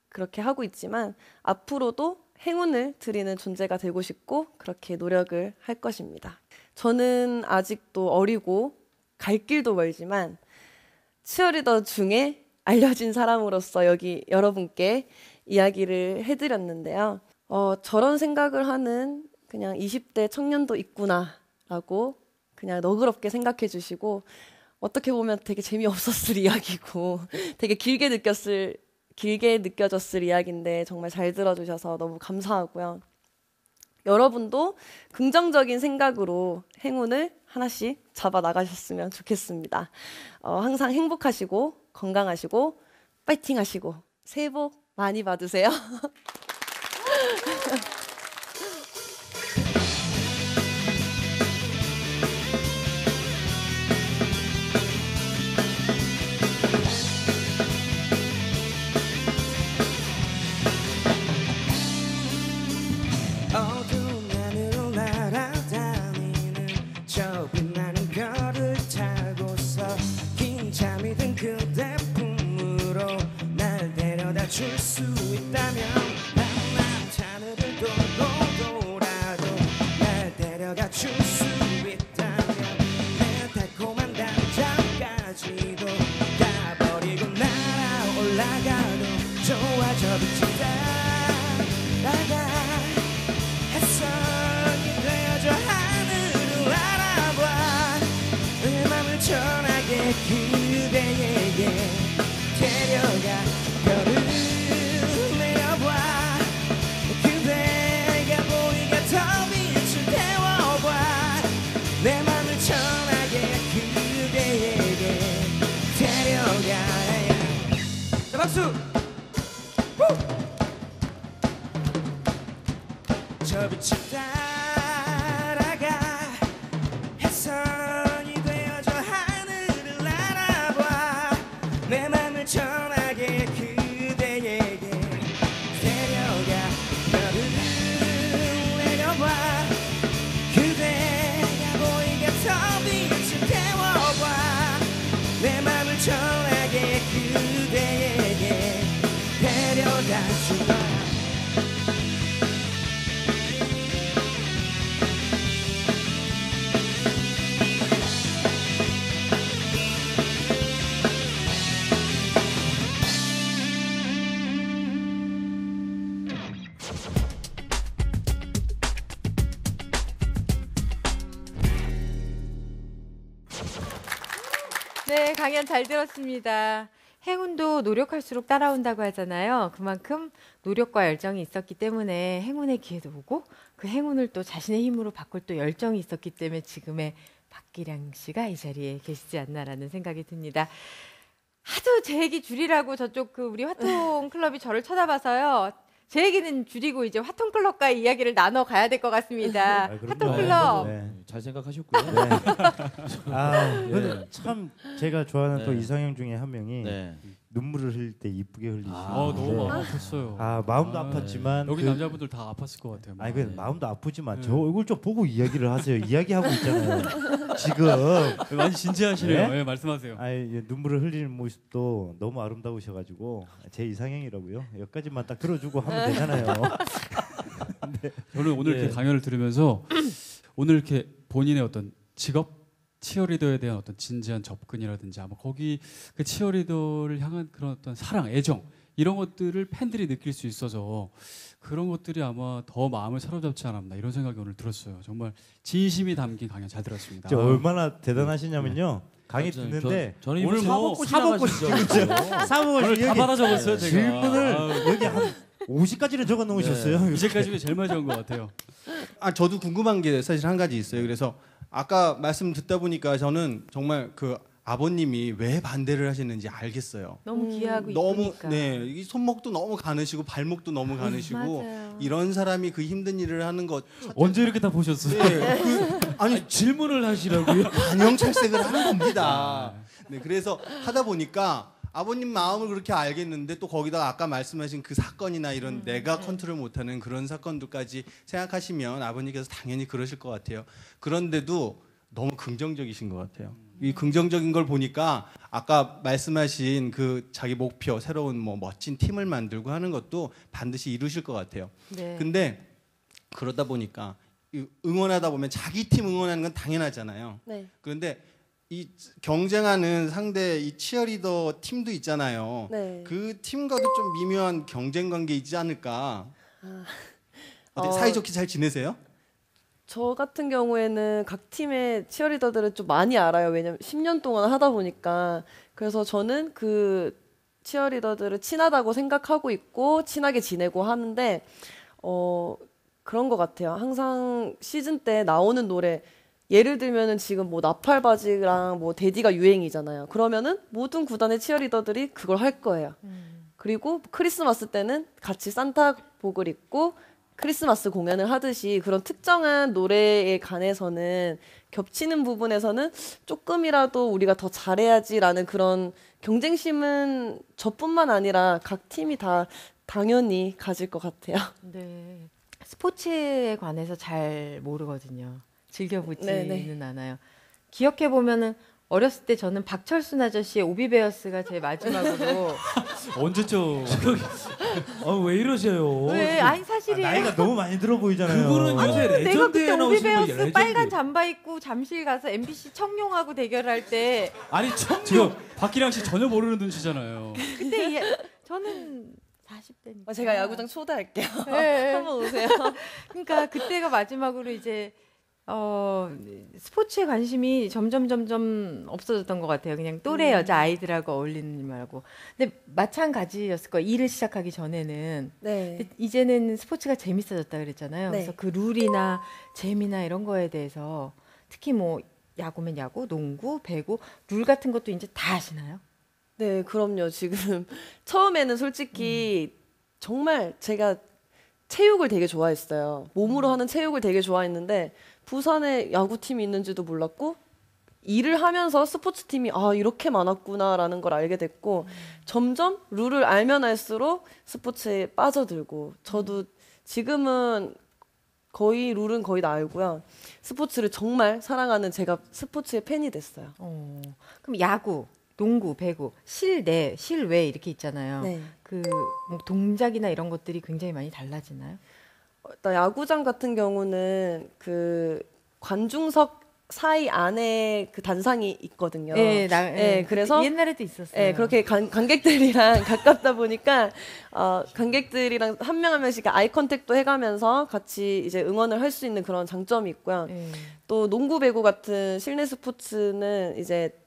그렇게 하고 있지만 앞으로도 행운을 드리는 존재가 되고 싶고 그렇게 노력을 할 것입니다. 저는 아직도 어리고 갈 길도 멀지만 치어리더 중에 알려진 사람으로서 여기 여러분께 이야기를 해드렸는데요. 어, 저런 생각을 하는 그냥 20대 청년도 있구나라고 그냥 너그럽게 생각해 주시고 어떻게 보면 되게 재미없었을 이야기고 되게 길게 느꼈을 길게 느껴졌을 이야기인데 정말 잘 들어주셔서 너무 감사하고요. 여러분도 긍정적인 생각으로 행운을 하나씩 잡아 나가셨으면 좋겠습니다. 어, 항상 행복하시고 건강하시고 파이팅 하시고 새해 복 많이 받으세요. job. 네, 강연 잘 들었습니다. 행운도 노력할수록 따라온다고 하잖아요. 그만큼 노력과 열정이 있었기 때문에 행운의 기회도 오고 그 행운을 또 자신의 힘으로 바꿀 또 열정이 있었기 때문에 지금의 박기량 씨가 이 자리에 계시지 않나라는 생각이 듭니다. 하도 제 얘기 줄이라고 저쪽 그 우리 화통 클럽이 저를 쳐다봐서요. 제 얘기는 줄이고 이제 화통 클럽과 이야기를 나눠 가야 될 것 같습니다. 아, 화통 네, 클럽 네. 잘 생각하셨고요. 네. 아, 네. 참 제가 좋아하는 또 네. 이상형 중에 한 명이 네. 눈물을 흘릴 때 이쁘게 흘리시는 아, 어, 너무 마 아팠어요. 아 마음도 아, 팠지만 여기 그, 남자분들 다 아팠을 것 같아요. 아니 그 마음도 아프지만 네. 저 얼굴 좀 보고 이야기를 하세요. 이야기하고 있잖아요. 지금 네, 많이 진지하시네요. 네? 네, 말씀하세요. 아 예, 눈물을 흘리는 모습도 너무 아름다우셔가지고 제 이상형이라고요. 여기까지만 딱 들어주고 하면 되잖아요. 네. 저는 오늘 이렇게 네. 강연을 들으면서 오늘 이렇게 본인의 어떤 직업 치어리더에 대한 어떤 진지한 접근이라든지 아마 거기 그 치어리더를 향한 그런 어떤 사랑, 애정 이런 것들을 팬들이 느낄 수 있어서 그런 것들이 아마 더 마음을 사로잡지 않았나 이런 생각이 오늘 들었어요. 정말 진심이 담긴 강연 잘 들었습니다. 얼마나 대단하시냐면요. 네. 강의 듣는데 저, 는 오늘 사 사먹고 싶죠. 사먹고 싶다 받아 적었어요. 제가. 질문을 아, 여기 한 50가지를 적어 놓으셨어요. 네. 이제까지 제일 많이 적은 것 같아요. 아 저도 궁금한 게 사실 한 가지 있어요. 그래서 아까 말씀 듣다 보니까 저는 정말 그 아버님이 왜 반대를 하시는지 알겠어요. 너무 귀하고 음. 너무 이쁘니까. 네 손목도 너무 가느시고 발목도 너무 음, 가느시고 이런 사람이 그 힘든 일을 하는 것 언제 이렇게 다 보셨어요? 네, 그, 네. 아니 질문을 하시라고요? 반영찰색을 하는 겁니다. 아. 네 그래서 하다 보니까 아버님 마음을 그렇게 알겠는데 또 거기다가 아까 말씀하신 그 사건이나 이런 음, 내가 네. 컨트롤 못하는 그런 사건들까지 생각하시면 아버님께서 당연히 그러실 것 같아요. 그런데도 너무 긍정적이신 것 같아요. 이 음. 긍정적인 걸 보니까 아까 말씀하신 그 자기 목표 새로운 뭐 멋진 팀을 만들고 하는 것도 반드시 이루실 것 같아요. 네. 근데 그러다 보니까 응원하다 보면 자기 팀 응원하는 건 당연하잖아요. 네. 그런데 이 경쟁하는 상대 이 치어리더 팀도 있잖아요. 네. 그 팀과도 좀 미묘한 경쟁 관계 있지 않을까? 아, 어, 사이좋게 잘 지내세요? 저 같은 경우에는 각 팀의 치어리더들을 좀 많이 알아요. 왜냐면 10년 동안 하다 보니까. 그래서 저는 그 치어리더들을 친하다고 생각하고 있고 친하게 지내고 하는데 어 그런 것 같아요. 항상 시즌 때 나오는 노래 예를 들면은 지금 뭐 나팔 바지랑 뭐 데디가 유행이잖아요. 그러면은 모든 구단의 치어리더들이 그걸 할 거예요. 음. 그리고 크리스마스 때는 같이 산타복을 입고 크리스마스 공연을 하듯이 그런 특정한 노래에 관해서는 겹치는 부분에서는 조금이라도 우리가 더 잘해야지라는 그런 경쟁심은 저뿐만 아니라 각 팀이 다 당연히 가질 것 같아요. 네. 스포츠에 관해서 잘 모르거든요. 즐겨보지는 네, 네. 않아요. 기억해 보면은 어렸을 때 저는 박철순 아저씨의 오비베어스가 제 마지막으로 언제죠? 아왜 이러세요? 왜? 그 아니 사실이 아, 나이가 너무 많이 들어 보이잖아요. 그분은 요새 아니, 내가 그때 오비베어스 빨간 잠바 입고 잠실 가서 MBC 청룡하고 대결할 때 아니 청룡 박기량 씨 전혀 모르는 눈치잖아요. 근데 예, 저는 40대니까 어, 제가 야구장 초대할게요. 네. 한번 오세요. 그러니까 그때가 마지막으로 이제 어, 스포츠에 관심이 점점 점점 없어졌던 것 같아요. 그냥 또래 음. 여자 아이들하고 어울리는 말고. 근데 마찬가지였을 거예요. 일을 시작하기 전에는. 네. 이제는 스포츠가 재밌어졌다 그랬잖아요. 네. 그래서 그 룰이나 재미나 이런 거에 대해서 특히 뭐 야구면 야구, 농구, 배구 룰 같은 것도 이제 다 아시나요? 네, 그럼요. 지금 처음에는 솔직히 음. 정말 제가 체육을 되게 좋아했어요. 몸으로 음. 하는 체육을 되게 좋아했는데 부산에 야구팀이 있는지도 몰랐고 일을 하면서 스포츠 팀이 아 이렇게 많았구나라는 걸 알게 됐고 음. 점점 룰을 알면 알수록 스포츠에 빠져들고 저도 지금은 거의 룰은 거의 다 알고요. 스포츠를 정말 사랑하는 제가 스포츠의 팬이 됐어요. 어, 그럼 야구, 농구, 배구, 실내, 실외 이렇게 있잖아요. 네. 그뭐 동작이나 이런 것들이 굉장히 많이 달라지나요? 일단 야구장 같은 경우는 그 관중석 사이 안에 그 단상이 있거든요. 예, 나, 예, 예 그래서 옛날에도 있었어요. 예, 그렇게 관, 관객들이랑 가깝다 보니까 어, 관객들이랑 한 명 한 명씩 아이 컨택도 해가면서 같이 이제 응원을 할 수 있는 그런 장점이 있고요. 예. 또 농구 배구 같은 실내 스포츠는 이제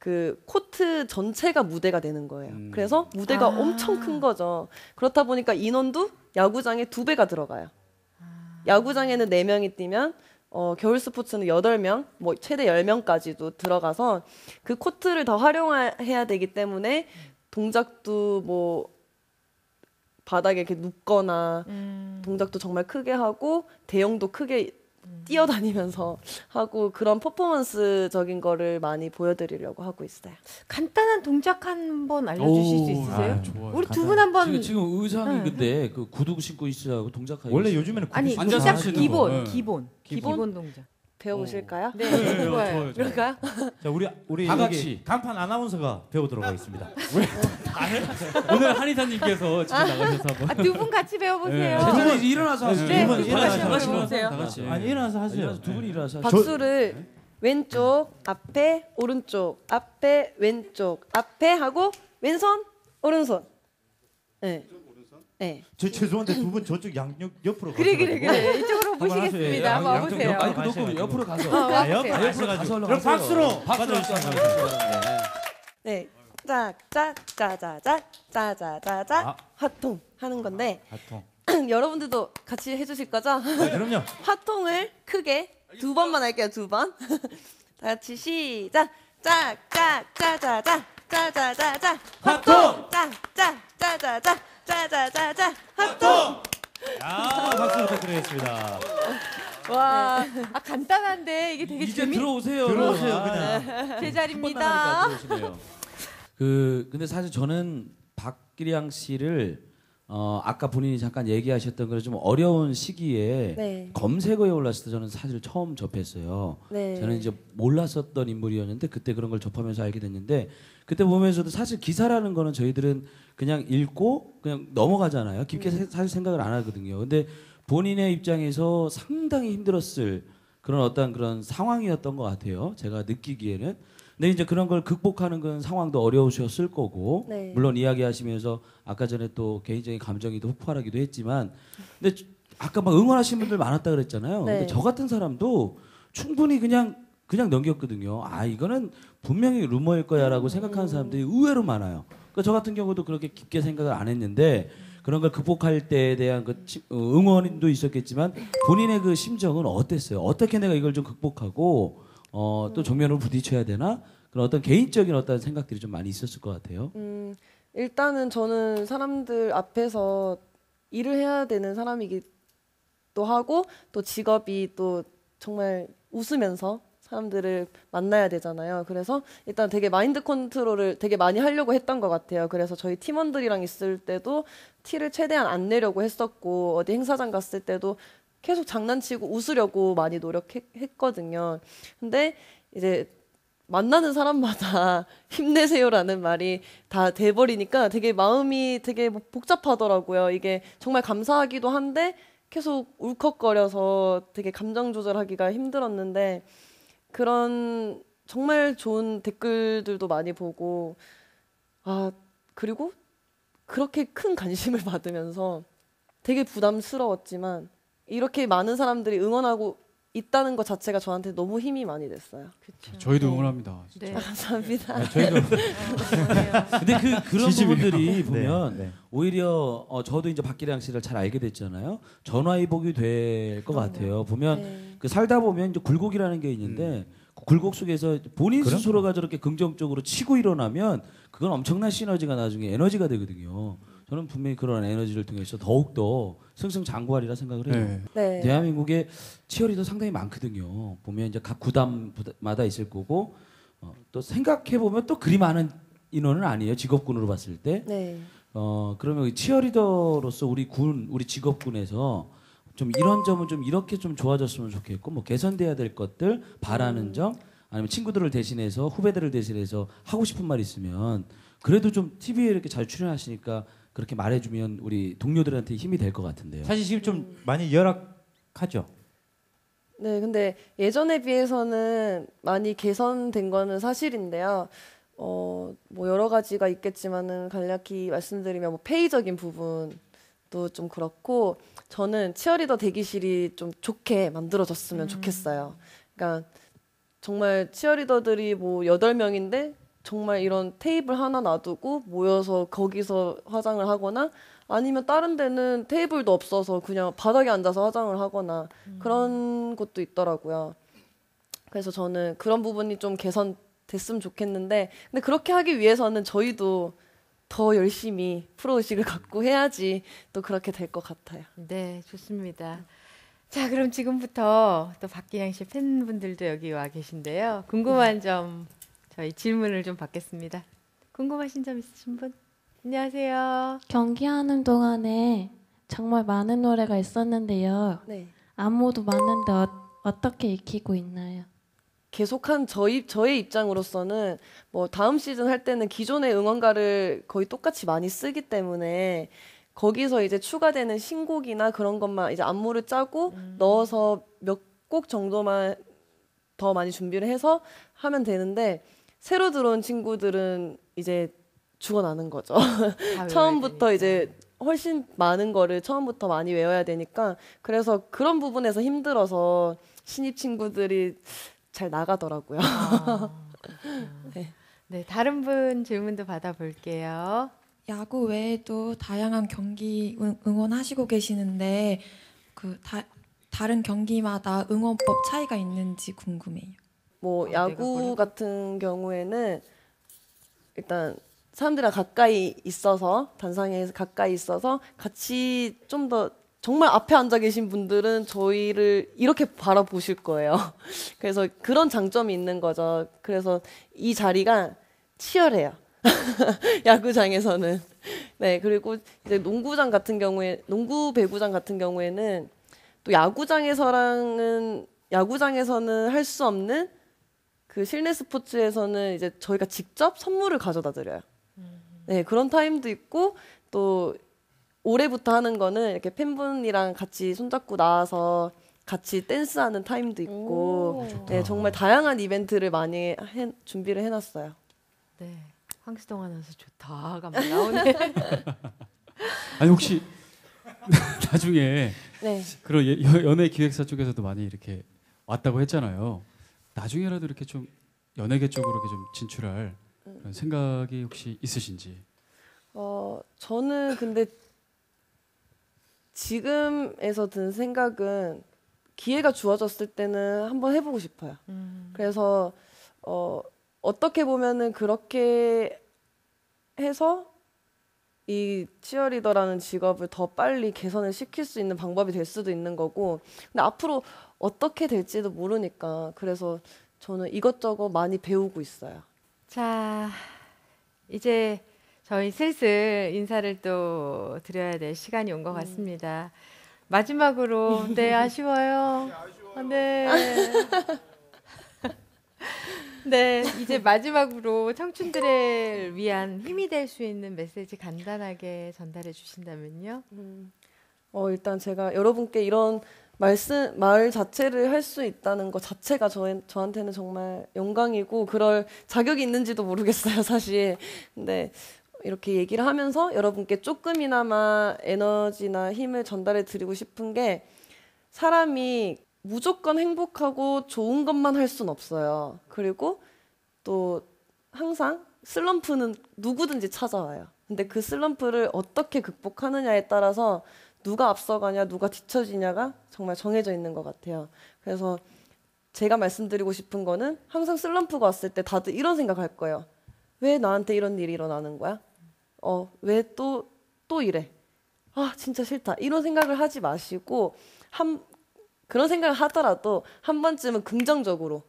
그 코트 전체가 무대가 되는 거예요. 음. 그래서 무대가 아. 엄청 큰 거죠. 그렇다 보니까 인원도 야구장에 두 배가 들어가요. 아. 야구장에는 네 명이 뛰면 어, 겨울 스포츠는 여 명뭐 최대 열명까지도 들어가서 그 코트를 더 활용해야 되기 때문에 동작도 뭐 바닥에 이렇게 눕거나 음. 동작도 정말 크게 하고 대형도 크게 뛰어다니면서 하고 그런 퍼포먼스적인 거를 많이 보여드리려고 하고 있어요. 간단한 동작 한 번 알려주실 수 있으세요? 아, 우리 두 분 한 번 지금, 지금 의상이 네. 근데 그 구두 신고 있으라고 동작하고 원래 요즘에는 아니 앉아서 기본, 네. 기본, 기본 기본 동작 배워보실까요? 네, 네, 좋아요. 네, 네. 네, 그럴까요? 자 우리 우리 다 같이 간판 아나운서가 배우도록 하겠습니다. 왜? 오늘 한의사님께서 지금 나가셔서 한번. 아, 두분 같이 배워보세요. 네. 두분 일어나서 하세요. 네, 두분 같이 배워보세요. 다 같이. 아니 일어나서 하세요. 두 분이 일어나서. 박수를 왼쪽 앞에 오른쪽 앞에 왼쪽 앞에 하고 왼손 오른손. 네. 저 죄송한데 두 분 저쪽 양옆 옆으로. 그래 그래 그래 이쪽 와보시겠습니다. 와보세요. 양쪽 마이크 놓고 옆으로 가서. 어, 와보 아, 옆으로 가서 그럼 가세요. 박수로. 박수로 박수로 한번 해주세요. 네. 네. 아. 짜짜짜짜짜짜짜짜 화통 하는 건데 하통. 여러분들도 같이 해주실 거죠? 네, 그럼요. 화통을 크게 두 번만 할게요. 두 번. 다 같이 시작. 짜짜짜짜짜 짜짜짜짜 화통! 짜짜짜짜짜 짜짜짜짜 화통! 야, 아, 박수 부탁드리겠습니다. 와, 아, 간단한데 이게 되게 이제 재밌... 들어오세요. 들어오세요, 그냥. 네. 제 자리입니다. 그 근데 사실 저는 박기량 씨를 어, 아까 본인이 잠깐 얘기하셨던 그런 좀 어려운 시기에 네. 검색어에 올랐을 때 저는 사실 처음 접했어요. 네. 저는 이제 몰랐었던 인물이었는데 그때 그런 걸 접하면서 알게 됐는데 그때 보면서도 사실 기사라는 거는 저희들은 그냥 읽고 그냥 넘어가잖아요. 깊게 네. 사실 생각을 안 하거든요. 근데 본인의 입장에서 상당히 힘들었을 그런 어떤 그런 상황이었던 것 같아요. 제가 느끼기에는. 근데 네, 이제 그런 걸 극복하는 건 상황도 어려우셨을 거고 네. 물론 이야기하시면서 아까 전에 또 개인적인 감정이 또 폭발하기도 했지만 근데 아까 막 응원하신 분들 많았다 그랬잖아요. 네. 근데 저 같은 사람도 충분히 그냥 그냥 넘겼거든요. 아 이거는 분명히 루머일 거야라고 음. 생각하는 사람들이 의외로 많아요. 그러니까 저 같은 경우도 그렇게 깊게 생각을 안 했는데 그런 걸 극복할 때에 대한 그 어, 응원도 있었겠지만 본인의 그 심정은 어땠어요? 어떻게 내가 이걸 좀 극복하고 어, 또 정면으로 부딪혀야 되나 그런 어떤 개인적인 어떤 생각들이 좀 많이 있었을 것 같아요. 음, 일단은 저는 사람들 앞에서 일을 해야 되는 사람이기도 하고 또 직업이 또 정말 웃으면서 사람들을 만나야 되잖아요. 그래서 일단 되게 마인드 컨트롤을 되게 많이 하려고 했던 것 같아요. 그래서 저희 팀원들이랑 있을 때도 티를 최대한 안 내려고 했었고 어디 행사장 갔을 때도 계속 장난치고 웃으려고 많이 노력했거든요. 근데 이제 만나는 사람마다 힘내세요라는 말이 다 돼버리니까 되게 마음이 되게 뭐 복잡하더라고요. 이게 정말 감사하기도 한데 계속 울컥거려서 되게 감정 조절하기가 힘들었는데 그런 정말 좋은 댓글들도 많이 보고 아 그리고 그렇게 큰 관심을 받으면서 되게 부담스러웠지만 이렇게 많은 사람들이 응원하고 있다는 것 자체가 저한테 너무 힘이 많이 됐어요. 그쵸. 저희도 네. 응원합니다. 진 네. 아, 감사합니다. 네, 저희도. 근데 그 그런 지집이요 부분들이 네. 보면 네, 네. 오히려 어, 저도 이제 박기량 씨를 잘 알게 됐잖아요. 전화위복이 될것 같아요. 보면 네. 그 살다 보면 이제 굴곡이라는 게 있는데 음. 그 굴곡 속에서 본인 그럼? 스스로가 저렇게 긍정적으로 치고 일어나면 그건 엄청난 시너지가 나중에 에너지가 되거든요. 저는 분명히 그런 에너지를 통해서 더욱더 승승장구하리라 생각을 해요. 네. 네. 대한민국의 치어리더 상당히 많거든요. 보면 이제 각 구단마다 있을 거고 어, 또 생각해 보면 또 그리 많은 인원은 아니에요. 직업군으로 봤을 때. 네. 어 그러면 치어리더로서 우리 군 우리 직업군에서 좀 이런 점은 좀 이렇게 좀 좋아졌으면 좋겠고 뭐 개선돼야 될 것들 바라는 음. 점 아니면 친구들을 대신해서 후배들을 대신해서 하고 싶은 말 있으면 그래도 좀 TV에 이렇게 잘 출연하시니까 그렇게 말해주면 우리 동료들한테 힘이 될 것 같은데요. 사실 지금 좀 많이 열악하죠. 네, 근데 예전에 비해서는 많이 개선된 거는 사실인데요. 어, 뭐 여러 가지가 있겠지만은 간략히 말씀드리면 뭐 페이적인 부분도 좀 그렇고 저는 치어리더 대기실이 좀 좋게 만들어졌으면 음. 좋겠어요. 그러니까 정말 치어리더들이 뭐 여덟 명인데 정말 이런 테이블 하나 놔두고 모여서 거기서 화장을 하거나 아니면 다른 데는 테이블도 없어서 그냥 바닥에 앉아서 화장을 하거나 음. 그런 것도 있더라고요. 그래서 저는 그런 부분이 좀 개선됐으면 좋겠는데 근데 그렇게 하기 위해서는 저희도 더 열심히 프로 의식을 갖고 해야지 또 그렇게 될 것 같아요. 네, 좋습니다. 자, 그럼 지금부터 또 박기양 씨 팬분들도 여기 와 계신데요. 궁금한 점 저희 질문을 좀 받겠습니다. 궁금하신 점 있으신 분? 안녕하세요. 경기하는 동안에 정말 많은 노래가 있었는데요. 네. 안무도 많은데 어, 떻게 익히고 있나요? 계속한 저희 저의 입장으로서는 뭐 다음 시즌 할 때는 기존의 응원가를 거의 똑같이 많이 쓰기 때문에 거기서 이제 추가되는 신곡이나 그런 것만 이제 안무를 짜고 음. 넣어서 몇 곡 정도만 더 많이 준비를 해서 하면 되는데 새로 들어온 친구들은 이제 죽어나는 거죠. 처음부터 이제 훨씬 많은 거를 처음부터 많이 외워야 되니까 그래서 그런 부분에서 힘들어서 신입 친구들이 잘 나가더라고요. 아, 네. 네, 다른 분 질문도 받아볼게요. 야구 외에도 다양한 경기 응원하시고 계시는데 그 다, 다른 경기마다 응원법 차이가 있는지 궁금해요. 뭐 아, 야구 같은 경우에는 일단 사람들이랑 가까이 있어서 단상에 가까이 있어서 같이 좀 더 정말 앞에 앉아 계신 분들은 저희를 이렇게 바라보실 거예요. 그래서 그런 장점이 있는 거죠. 그래서 이 자리가 치열해요. 야구장에서는. 네, 그리고 이제 농구장 같은 경우에, 농구 배구장 같은 경우에는 또 야구장에서랑은, 야구장에서는 할 수 없는 그 실내 스포츠에서는 이제 저희가 직접 선물을 가져다 드려요. 음. 네, 그런 타임도 있고 또 올해부터 하는 거는 이렇게 팬분이랑 같이 손잡고 나와서 같이 댄스하는 타임도 있고 아, 네, 정말 다양한 이벤트를 많이 해, 준비를 해놨어요. 네, 황시동 하면서 좋다 감이 나오네. 아니 혹시 나중에 네. 그런 연예 기획사 쪽에서도 많이 이렇게 왔다고 했잖아요. 나중에라도 이렇게 좀 연예계 쪽으로 이렇게 좀 진출할 음. 그런 생각이 혹시 있으신지? 어 저는 근데 지금에서 든 생각은 기회가 주어졌을 때는 한번 해보고 싶어요. 음. 그래서 어, 어떻게 보면은 그렇게 해서 이 치어리더라는 직업을 더 빨리 개선을 시킬 수 있는 방법이 될 수도 있는 거고 근데 앞으로 어떻게 될지도 모르니까 그래서 저는 이것저것 많이 배우고 있어요. 자, 이제 저희 슬슬 인사를 또 드려야 될 시간이 온것 음. 같습니다. 마지막으로 네, 네 아쉬워요. 아, 네. 네, 이제 마지막으로 청춘들을 위한 힘이 될 수 있는 메시지 간단하게 전달해 주신다면요. 음. 어, 일단 제가 여러분께 이런 말씀 말 자체를 할 수 있다는 것 자체가 저, 저한테는 정말 영광이고 그럴 자격이 있는지도 모르겠어요 사실 근데 이렇게 얘기를 하면서 여러분께 조금이나마 에너지나 힘을 전달해 드리고 싶은 게 사람이 무조건 행복하고 좋은 것만 할 수는 없어요 그리고 또 항상 슬럼프는 누구든지 찾아와요 근데 그 슬럼프를 어떻게 극복하느냐에 따라서 누가 앞서가냐, 누가 뒤처지냐가 정말 정해져 있는 것 같아요. 그래서 제가 말씀드리고 싶은 거는 항상 슬럼프가 왔을 때 다들 이런 생각할 거예요. 왜 나한테 이런 일이 일어나는 거야? 어, 왜 또, 또 이래? 아, 진짜 싫다. 이런 생각을 하지 마시고, 한, 그런 생각을 하더라도 한 번쯤은 긍정적으로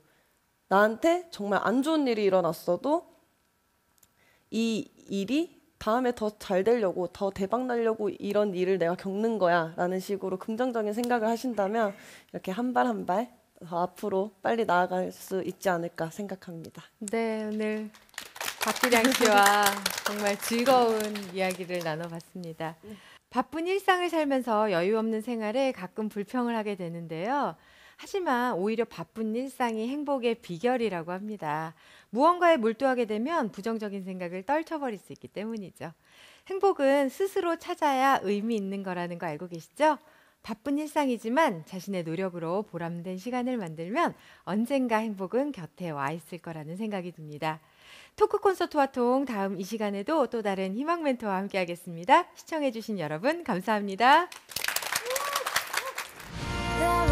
나한테 정말 안 좋은 일이 일어났어도 이 일이 다음에 더 잘 되려고 더 대박 날려고 이런 일을 내가 겪는 거야라는 식으로 긍정적인 생각을 하신다면 이렇게 한 발 한 발 더 앞으로 빨리 나아갈 수 있지 않을까 생각합니다. 네 오늘 박기량 씨와 정말 즐거운 이야기를 나눠봤습니다. 네. 바쁜 일상을 살면서 여유 없는 생활에 가끔 불평을 하게 되는데요. 하지만 오히려 바쁜 일상이 행복의 비결이라고 합니다. 무언가에 몰두하게 되면 부정적인 생각을 떨쳐버릴 수 있기 때문이죠. 행복은 스스로 찾아야 의미 있는 거라는 거 알고 계시죠? 바쁜 일상이지만 자신의 노력으로 보람된 시간을 만들면 언젠가 행복은 곁에 와 있을 거라는 생각이 듭니다. 토크 콘서트와 통 다음 이 시간에도 또 다른 희망 멘토와 함께 하겠습니다. 시청해 주신 여러분 감사합니다. 네,